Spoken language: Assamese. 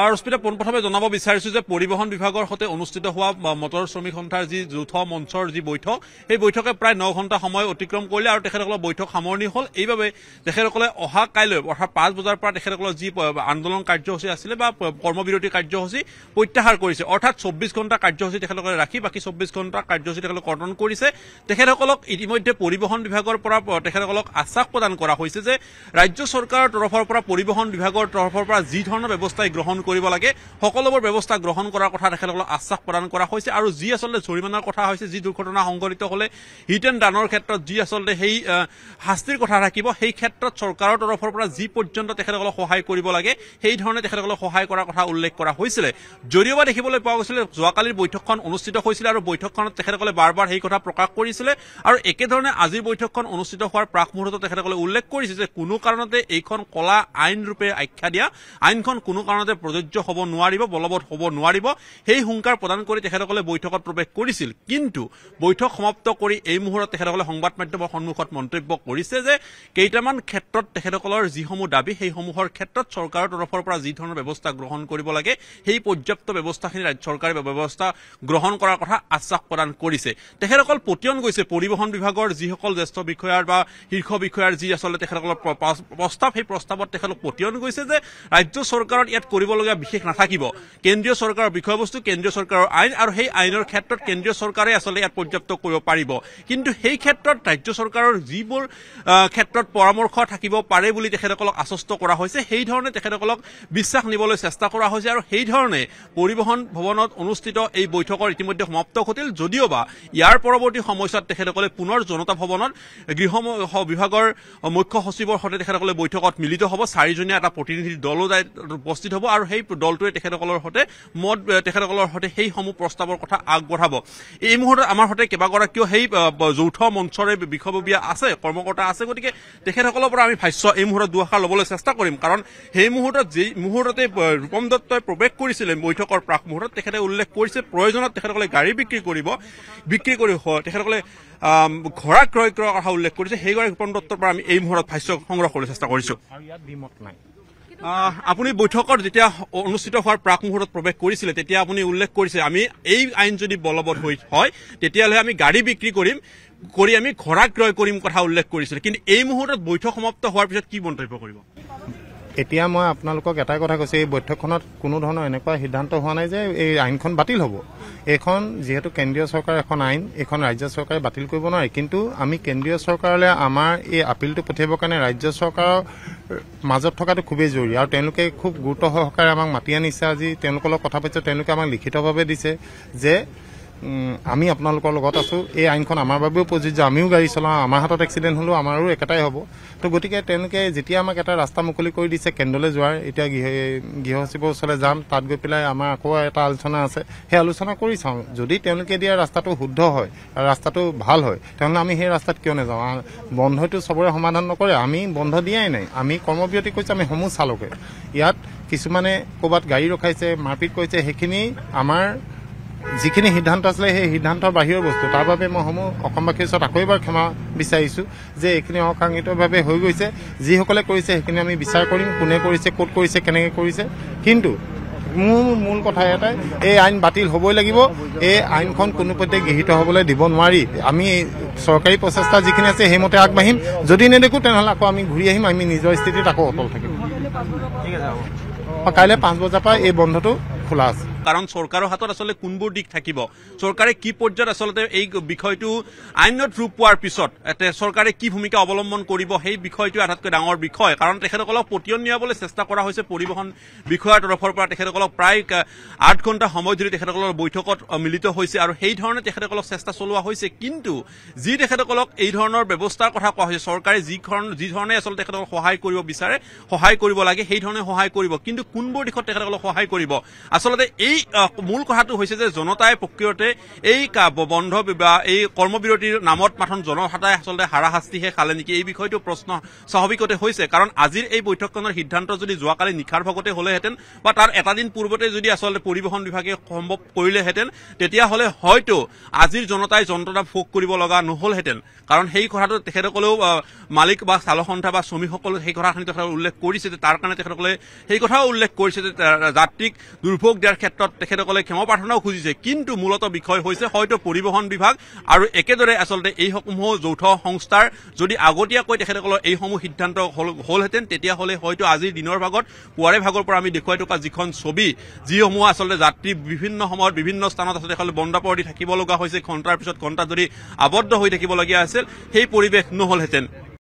অৰ্পিতা পোনপ্ৰথমে জনাব বিচাৰিছো যে পৰিবহন বিভাগৰ সৈতে অনুষ্ঠিত হোৱা মটৰ শ্ৰমিক সন্থাৰ যি যৌথ মঞ্চৰ যি বৈঠক সেই বৈঠকে প্ৰায় ন ঘণ্টা সময় অতিক্ৰম কৰিলে আৰু তেখেতসকলৰ বৈঠক সামৰণি হ'ল এইবাবে তেখেতসকলে অহা কাইলৈ অৰ্থাৎ পাঁচ বজাৰ পৰা তেখেতসকলৰ যি আন্দোলন কাৰ্যসূচী আছিলে বা কৰ্মবিৰতি কাৰ্যসূচী প্ৰত্যাহাৰ কৰিছে অৰ্থাৎ চৌব্বিছ ঘণ্টা কাৰ্যসূচী তেখেতসকলে ৰাখি বাকী চৌব্বিছ ঘণ্টা কাৰ্যসূচী তেখেতসকলে কৰ্তন কৰিছে তেখেতসকলক ইতিমধ্যে পৰিবহন বিভাগৰ পৰা তেখেতসকলক আশ্বাস প্ৰদান কৰা হৈছে যে ৰাজ্য চৰকাৰৰ তৰফৰ পৰা পৰিবহন বিভাগৰ তৰফৰ পৰা যিধৰণৰ ব্যৱস্থা গ্ৰহণ ইনক্লুড কৰিব লাগে সকলোবোৰ ব্যৱস্থা গ্ৰহণ কৰাৰ কথা তেখেতসকলক আশ্বাস প্ৰদান কৰা হৈছে আৰু যি আচলতে জৰিমনাৰ কথা হৈছে যি দুৰ্ঘটনা সংঘটিত হ'লে হিট এণ্ড ডানৰ ক্ষেত্ৰত যি আচলতে সেই শাস্তিৰ কথা থাকিব সেই ক্ষেত্ৰত চৰকাৰৰ তৰফৰ পৰা যি পৰ্যন্ত তেখেতসকলক সহায় কৰিব লাগে সেইধৰণে তেখেতসকলক সহায় কৰাৰ কথা উল্লেখ কৰা হৈছিলে যদিও বা দেখিবলৈ পোৱা গৈছিলে যোৱাকালিৰ বৈঠকখন অনুষ্ঠিত হৈছিলে আৰু বৈঠকখনত তেখেতসকলে বাৰ বাৰ সেই কথা প্ৰকাশ কৰিছিলে আৰু একেধৰণে আজিৰ বৈঠকখন অনুষ্ঠিত হোৱাৰ প্ৰাক মুহূৰ্তত তেখেতসকলে উল্লেখ কৰিছে যে কোনো কাৰণতে এইখন কলা আইন ৰূপে আখ্যা দিয়া আইনখন কোনো কাৰণতে প্ৰযোজ্য হ'ব নোৱাৰিব বলবৎ হ'ব নোৱাৰিব সেই হুংকাৰ প্ৰদান কৰি তেখেতসকলে বৈঠকত প্ৰৱেশ কৰিছিল কিন্তু বৈঠক সমাপ্ত কৰি এই মুহূৰ্তত তেখেতসকলে সংবাদ মাধ্যমৰ সন্মুখত মন্তব্য কৰিছে যে কেইটামান ক্ষেত্ৰত তেখেতসকলৰ যিসমূহ দাবী সেইসমূহৰ ক্ষেত্ৰত চৰকাৰৰ তৰফৰ পৰা যিধৰণৰ ব্যৱস্থা গ্ৰহণ কৰিব লাগে সেই পৰ্যাপ্ত ব্যৱস্থাখিনি ৰাজ্য চৰকাৰে ব্যৱস্থা গ্ৰহণ কৰাৰ কথা আশ্বাস প্ৰদান কৰিছে তেখেতসকল পতিয়ন গৈছে পৰিবহণ বিভাগৰ যিসকল জ্যেষ্ঠ বিষয়াৰ বা শীৰ্ষ বিষয়াৰ যি আচলতে তেখেতসকলৰ প্ৰস্তাৱ সেই প্ৰস্তাৱত তেখেতলোক পতিয়ন গৈছে যে ৰাজ্য চৰকাৰত ইয়াত কৰিব কৰিবলগীয়া বিশেষ নাথাকিব কেন্দ্ৰীয় চৰকাৰৰ বিষয়বস্তু কেন্দ্ৰীয় চৰকাৰৰ আইন আৰু সেই আইনৰ ক্ষেত্ৰত কেন্দ্ৰীয় চৰকাৰে আচলতে ইয়াত পৰ্যাপ্ত কৰিব পাৰিব কিন্তু সেই ক্ষেত্ৰত ৰাজ্য চৰকাৰৰ যিবোৰ ক্ষেত্ৰত পৰামৰ্শ থাকিব পাৰে বুলি তেখেতসকলক আশ্বস্ত কৰা হৈছে সেই ধৰণে তেখেতসকলক বিশ্বাস নিবলৈ চেষ্টা কৰা হৈছে আৰু সেইধৰণে পৰিবহণ ভৱনত অনুষ্ঠিত এই বৈঠকৰ ইতিমধ্যে সমাপ্ত ঘটিল যদিও বা ইয়াৰ পৰৱৰ্তী সময়ছোৱাত তেখেতসকলে পুনৰ জনতা ভৱনত গৃহ বিভাগৰ মুখ্য সচিবৰ সৈতে তেখেতসকলে বৈঠকত মিলিত হ'ব চাৰিজনীয়া এটা প্ৰতিনিধি দলো উপস্থিত হ'ব আৰু সেই দলটোৱে তেখেতসকলৰ সৈতে মত তেখেতসকলৰ সৈতে সেইসমূহ প্ৰস্তাৱৰ কথা আগবঢ়াব এই মুহূৰ্তত আমাৰ সৈতে কেইবাগৰাকীও সেই যৌথ মঞ্চৰে বিষয়ববীয়া আছে কৰ্মকৰ্তা আছে গতিকে তেখেতসকলৰ পৰা আমি ভাষ্য এই মুহূৰ্তত দুআষাৰ ল'বলৈ চেষ্টা কৰিম কাৰণ সেই মুহূৰ্তত যি মুহূৰ্ততে ৰূপম দত্তই প্ৰৱেশ কৰিছিলে বৈঠকৰ প্ৰাক মুহূৰ্তত তেখেতে উল্লেখ কৰিছে প্ৰয়োজনত তেখেতসকলে গাড়ী বিক্ৰী কৰিব বিক্ৰী কৰি তেখেতসকলে ঘৰা ক্ৰয় কৰাৰ কথা উল্লেখ কৰিছে সেইগৰাকী ৰূপম দত্তৰ পৰা আমি এই মুহূৰ্তত ভাষ্য সংগ্ৰহ কৰিবলৈ চেষ্টা কৰিছোঁ আপুনি বৈঠকৰ যেতিয়া অনুষ্ঠিত হোৱাৰ প্ৰাক মুহূৰ্তত প্ৰৱেশ কৰিছিলে তেতিয়া আপুনি উল্লেখ কৰিছে আমি এই আইন যদি বলবৎ হৈ হয় তেতিয়াহ'লে আমি গাড়ী বিক্ৰী কৰিম কৰি আমি ঘৰা ক্ৰয় কৰিম কথা উল্লেখ কৰিছিলে কিন্তু এই মুহূৰ্তত বৈঠক সমাপ্ত হোৱাৰ পিছত কি মন্তব্য কৰিব এতিয়া মই আপোনালোকক এটাই কথা কৈছোঁ এই বৈঠকখনত কোনো ধৰণৰ এনেকুৱা সিদ্ধান্ত হোৱা নাই যে এই আইনখন বাতিল হ'ব এইখন যিহেতু কেন্দ্ৰীয় চৰকাৰ এখন আইন এইখন ৰাজ্য চৰকাৰে বাতিল কৰিব নোৱাৰে কিন্তু আমি কেন্দ্ৰীয় চৰকাৰলৈ আমাৰ এই আপিলটো পঠিয়াবৰ কাৰণে ৰাজ্য চৰকাৰৰ মাজত থকাটো খুবেই জৰুৰী আৰু তেওঁলোকে খুব গুৰুত্ব সহকাৰে আমাক মাতি আনিছে আজি তেওঁলোকৰ লগত কথা পাতিছে তেওঁলোকে আমাক লিখিতভাৱে দিছে যে আমি আপোনালোকৰ লগত আছোঁ এই আইনখন আমাৰ বাবেও প্ৰযোজ্য আমিও গাড়ী চলাওঁ আমাৰ হাতত এক্সিডেণ্ট হ'লেও আমাৰো একেটাই হ'ব তো গতিকে তেওঁলোকে যেতিয়া আমাক এটা ৰাস্তা মুকলি কৰি দিছে কেন্দ্ৰলৈ যোৱাৰ এতিয়া গৃহ গৃহ সচিবৰ ওচৰলৈ যাম তাত গৈ পেলাই আমাৰ আকৌ এটা আলোচনা আছে সেই আলোচনা কৰি চাওঁ যদি তেওঁলোকে দিয়া ৰাস্তাটো শুদ্ধ হয় আৰু ৰাস্তাটো ভাল হয় তেনেহ'লে আমি সেই ৰাস্তাত কিয় নাযাওঁ বন্ধটো চবৰে সমাধান নকৰে আমি বন্ধ দিয়াই নাই আমি কৰ্মবিৰতি কৰিছোঁ আমি সমূহ চালকে ইয়াত কিছুমানে ক'ৰবাত গাড়ী ৰখাইছে মাৰপিট কৰিছে সেইখিনি আমাৰ যিখিনি সিদ্ধান্ত আছিলে সেই সিদ্ধান্তৰ বাহিৰৰ বস্তু তাৰ বাবে মই সমূহ অসমবাসীৰ ওচৰত আকৌ এবাৰ ক্ষমা বিচাৰিছোঁ যে এইখিনি অকাংক্ষিতভাৱে হৈ গৈছে যিসকলে কৰিছে সেইখিনি আমি বিচাৰ কৰিম কোনে কৰিছে ক'ত কৰিছে কেনেকৈ কৰিছে কিন্তু মোৰ মূল কথা এটাই এই আইন বাতিল হ'বই লাগিব এই আইনখন কোনোপধ্যে গৃহীত হ'বলৈ দিব নোৱাৰি আমি চৰকাৰী প্ৰচেষ্টা যিখিনি আছে সেইমতে আগবাঢ়িম যদি নেদেখোঁ তেনেহ'লে আকৌ আমি ঘূৰি আহিম আমি নিজৰ স্থিতিত আকৌ অটল থাকিম কাইলৈ পাঁচ বজাৰ পৰা এই বন্ধটো খোলা আছে কাৰণ চৰকাৰৰ হাতত আচলতে কোনবোৰ দিশ থাকিব চৰকাৰে কি পৰ্যায়ত আচলতে এই বিষয়টো আইনত ৰূপ পোৱাৰ পিছত চৰকাৰে কি ভূমিকা অৱলম্বন কৰিব সেই বিষয়টি আটাইতকৈ ডাঙৰ বিষয় কাৰণ তেখেতসকলক পতিয়ন নিয়াবলৈ চেষ্টা কৰা হৈছে হয়েছে বিষয়াৰ তৰফৰ পৰা তেখেতসকলক প্ৰায় আঠ ঘণ্টা সময় ধৰি তেখেতসকলৰ বৈঠকত মিলিত হৈছে আৰু সেই ধৰনেৰ তখনকল চেষ্টা চলোৱা হৈছে কিন্তু যি তেখেতসকলক এই ধৰণৰ ব্যৱস্থাৰ কথা কোৱা হৈছে চৰকাৰে যি সৰকাৰে যধৰণে আচলতে তেখেতসকলক সহায় কৰিব বিচাৰে সহায় কৰিব লাগে সেই ধৰনেৰ সহায় কৰিব কিন্তু কোনবোৰ দিশত তেখেতসকলক সহায় কৰিব আচলতে এই এই মূল কথাটো হৈছে যে জনতাই প্ৰকৃততে এই বন্ধ বা এই কৰ্মবিৰতিৰ নামত মাথোন জনসাতাই আচলতে হাৰাশাস্তিহে খালে নেকি এই বিষয়টো প্ৰশ্ন স্বাভাৱিকতে হৈছে কাৰণ আজিৰ এই বৈঠকখনৰ সিদ্ধান্ত যদি যোৱাকালি নিশাৰ ভাগতে হলেহেঁতেন বা তাৰ এটা দিন পূৰ্বতে যদি আচলতে পৰিবহণ বিভাগে সম্ভৱ কৰিলেহেঁতেন তেতিয়াহ'লে হয়তো আজিৰ জনতাই যন্ত্ৰণা ভোগ কৰিব লগা নহ'লহেঁতেন কাৰণ সেই কথাটো তেখেতসকলেও মালিক বা চালক সন্থা বা শ্ৰমিকসকলে সেই কথাখিনি তেখেতসকলে উল্লেখ কৰিছে যে তাৰ কাৰণে তেখেতসকলে সেই কথাও উল্লেখ কৰিছে যে যাত্ৰীক দুৰ্ভোগ দিয়াৰ ক্ষেত্ৰত ক্ষেত্ৰত তেখেতসকলে ক্ষমা প্ৰাৰ্থনাও খুজিছে কিন্তু মূলত বিষয় হৈছে হয়তো পৰিবহণ বিভাগ আৰু একেদৰে আচলতে এইসমূহ যৌথ সংস্থাৰ যদি আগতীয়াকৈ তেখেতসকলৰ এইসমূহ সিদ্ধান্ত হ'লহেঁতেন তেতিয়াহ'লে হয়তো আজিৰ দিনৰ ভাগত পুৱাৰে ভাগৰ পৰা আমি দেখুৱাই থকা যিখন ছবি যিসমূহ আচলতে যাত্ৰী বিভিন্ন সময়ত বিভিন্ন স্থানত আচলতে তেখেতসকলে বন্দাপৰ দি থাকিব লগা হৈছে ঘণ্টাৰ পিছত ঘণ্টা ধৰি আবদ্ধ হৈ থাকিবলগীয়া আছিল সেই পৰিৱেশ নহ'লহেঁতেন